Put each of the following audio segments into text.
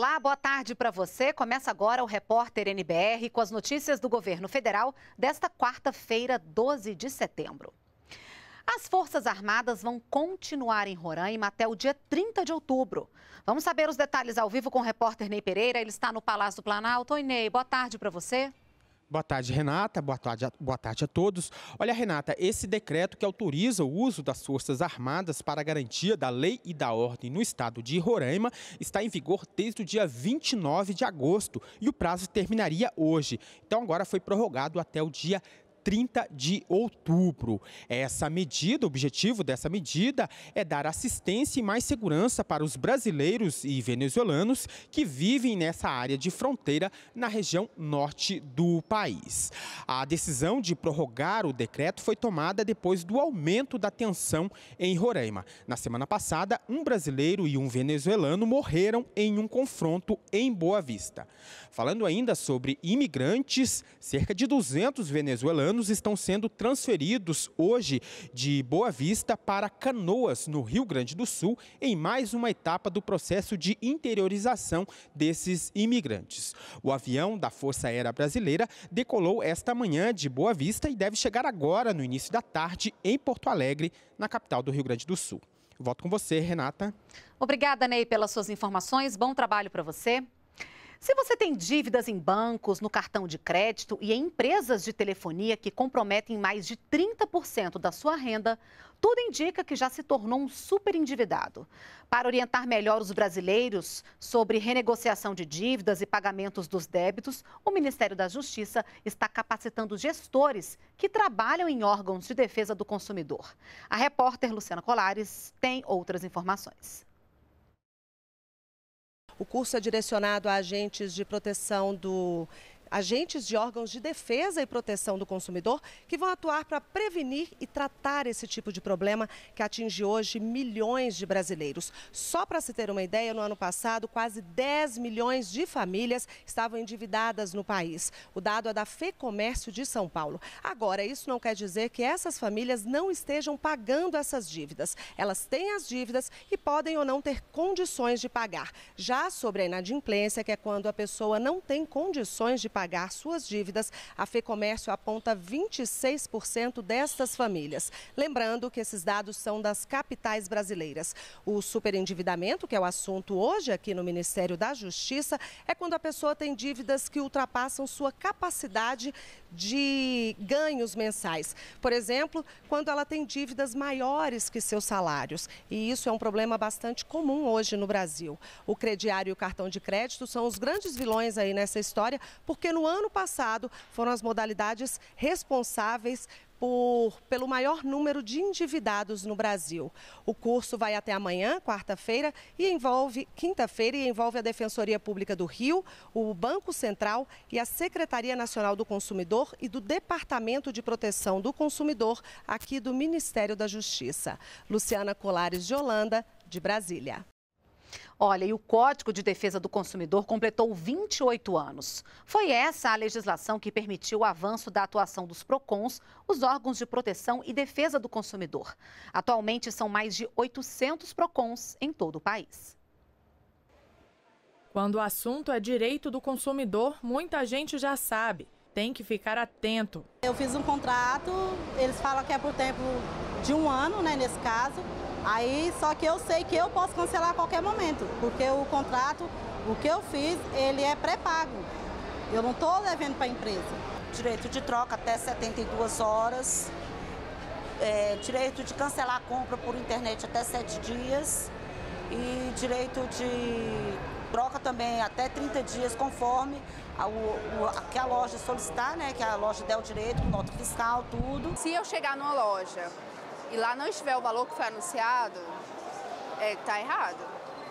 Olá, boa tarde para você. Começa agora o repórter NBR com as notícias do governo federal desta quarta-feira, 12 de setembro. As Forças Armadas vão continuar em Roraima até o dia 30 de outubro. Vamos saber os detalhes ao vivo com o repórter Ney Pereira. Ele está no Palácio do Planalto. Oi, Ney, boa tarde para você. Boa tarde, Renata. Boa tarde, a, boa tarde a todos. Olha, Renata, esse decreto que autoriza o uso das Forças Armadas para garantia da lei e da ordem no estado de Roraima está em vigor desde o dia 29 de agosto e o prazo terminaria hoje. Então, agora foi prorrogado até o dia 30 de outubro. Essa medida, o objetivo dessa medida é dar assistência e mais segurança para os brasileiros e venezuelanos que vivem nessa área de fronteira na região norte do país. A decisão de prorrogar o decreto foi tomada depois do aumento da tensão em Roraima. Na semana passada, um brasileiro e um venezuelano morreram em um confronto em Boa Vista. Falando ainda sobre imigrantes, cerca de 200 venezuelanos estão sendo transferidos hoje de Boa Vista para Canoas, no Rio Grande do Sul, em mais uma etapa do processo de interiorização desses imigrantes. O avião da Força Aérea Brasileira decolou esta manhã de Boa Vista e deve chegar agora, no início da tarde, em Porto Alegre, na capital do Rio Grande do Sul. Volto com você, Renata. Obrigada, Ney, pelas suas informações. Bom trabalho para você. Se você tem dívidas em bancos, no cartão de crédito e em empresas de telefonia que comprometem mais de 30% da sua renda, tudo indica que já se tornou um super endividado. Para orientar melhor os brasileiros sobre renegociação de dívidas e pagamentos dos débitos, o Ministério da Justiça está capacitando gestores que trabalham em órgãos de defesa do consumidor. A repórter Luciana Colares tem outras informações. O curso é direcionado a agentes de proteção do agentes de órgãos de defesa e proteção do consumidor que vão atuar para prevenir e tratar esse tipo de problema que atinge hoje milhões de brasileiros. Só para se ter uma ideia, no ano passado, quase 10 milhões de famílias estavam endividadas no país. O dado é da FEComércio de São Paulo. Agora, isso não quer dizer que essas famílias não estejam pagando essas dívidas. Elas têm as dívidas e podem ou não ter condições de pagar. Já sobre a inadimplência, que é quando a pessoa não tem condições de pagar, pagar suas dívidas, a FEComércio aponta 26% destas famílias. Lembrando que esses dados são das capitais brasileiras. O superendividamento, que é o assunto hoje aqui no Ministério da Justiça, é quando a pessoa tem dívidas que ultrapassam sua capacidade de ganhos mensais. Por exemplo, quando ela tem dívidas maiores que seus salários. E isso é um problema bastante comum hoje no Brasil. O crediário e o cartão de crédito são os grandes vilões aí nessa história, porque porque no ano passado foram as modalidades responsáveis por, pelo maior número de endividados no Brasil. O curso vai até amanhã, quarta-feira, e envolve quinta-feira e envolve a Defensoria Pública do Rio, o Banco Central e a Secretaria Nacional do Consumidor e do Departamento de Proteção do Consumidor aqui do Ministério da Justiça. Luciana Colares de Holanda, de Brasília. Olha, e o Código de Defesa do Consumidor completou 28 anos. Foi essa a legislação que permitiu o avanço da atuação dos PROCONs, os órgãos de proteção e defesa do consumidor. Atualmente são mais de 800 PROCONs em todo o país. Quando o assunto é direito do consumidor, muita gente já sabe tem que ficar atento. Eu fiz um contrato, eles falam que é por tempo de um ano, né, nesse caso. Aí, só que eu sei que eu posso cancelar a qualquer momento, porque o contrato, o que eu fiz, ele é pré-pago. Eu não estou devendo para a empresa. Direito de troca até 72 horas, é, direito de cancelar a compra por internet até 7 dias e direito de troca também até 30 dias, conforme a, a, que a loja solicitar, né? Que a loja der o direito, com nota fiscal, tudo. Se eu chegar numa loja e lá não estiver o valor que foi anunciado, é, tá errado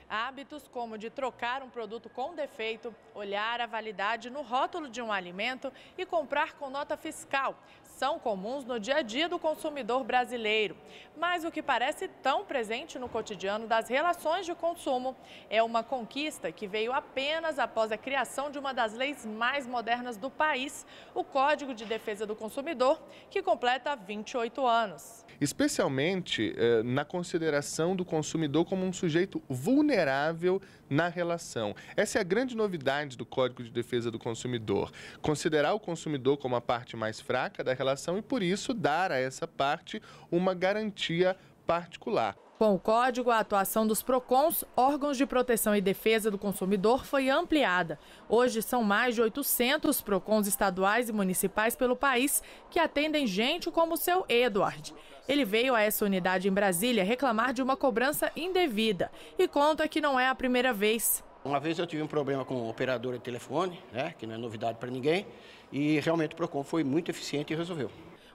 hábitos como de trocar um produto com defeito, olhar a validade no rótulo de um alimento e comprar com nota fiscal são comuns no dia a dia do consumidor brasileiro. Mas o que parece tão presente no cotidiano das relações de consumo é uma conquista que veio apenas após a criação de uma das leis mais modernas do país, o Código de Defesa do Consumidor, que completa 28 anos. Especialmente eh, na consideração do consumidor como um sujeito vulnerável vulnerável na relação. Essa é a grande novidade do Código de Defesa do Consumidor. Considerar o consumidor como a parte mais fraca da relação e, por isso, dar a essa parte uma garantia particular. Com o código, a atuação dos PROCONs, órgãos de proteção e defesa do consumidor, foi ampliada. Hoje são mais de 800 PROCONs estaduais e municipais pelo país que atendem gente como o seu Eduard. Ele veio a essa unidade em Brasília reclamar de uma cobrança indevida e conta que não é a primeira vez. Uma vez eu tive um problema com o operador de telefone, né, que não é novidade para ninguém, e realmente o PROCON foi muito eficiente e resolveu.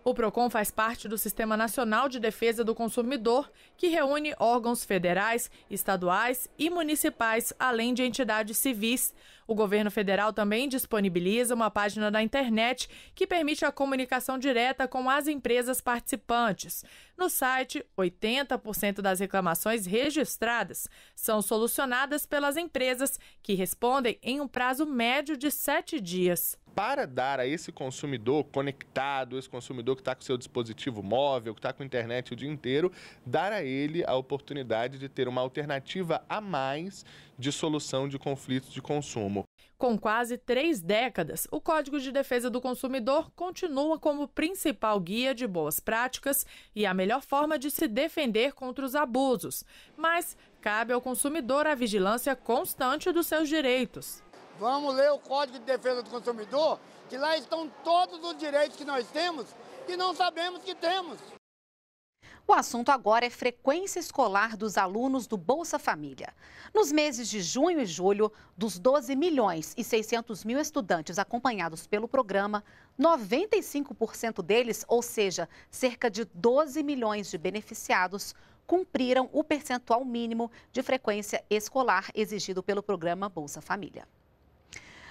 O PROCON faz parte do Sistema Nacional de Defesa do Consumidor, que reúne órgãos federais, estaduais e municipais, além de entidades civis. O governo federal também disponibiliza uma página na internet que permite a comunicação direta com as empresas participantes. No site, 80% das reclamações registradas são solucionadas pelas empresas, que respondem em um prazo médio de sete dias para dar a esse consumidor conectado, esse consumidor que está com seu dispositivo móvel, que está com internet o dia inteiro, dar a ele a oportunidade de ter uma alternativa a mais de solução de conflitos de consumo. Com quase três décadas, o Código de Defesa do Consumidor continua como principal guia de boas práticas e a melhor forma de se defender contra os abusos. Mas cabe ao consumidor a vigilância constante dos seus direitos. Vamos ler o Código de Defesa do Consumidor, que lá estão todos os direitos que nós temos e não sabemos que temos. O assunto agora é frequência escolar dos alunos do Bolsa Família. Nos meses de junho e julho, dos 12 milhões e 600 mil estudantes acompanhados pelo programa, 95% deles, ou seja, cerca de 12 milhões de beneficiados, cumpriram o percentual mínimo de frequência escolar exigido pelo programa Bolsa Família.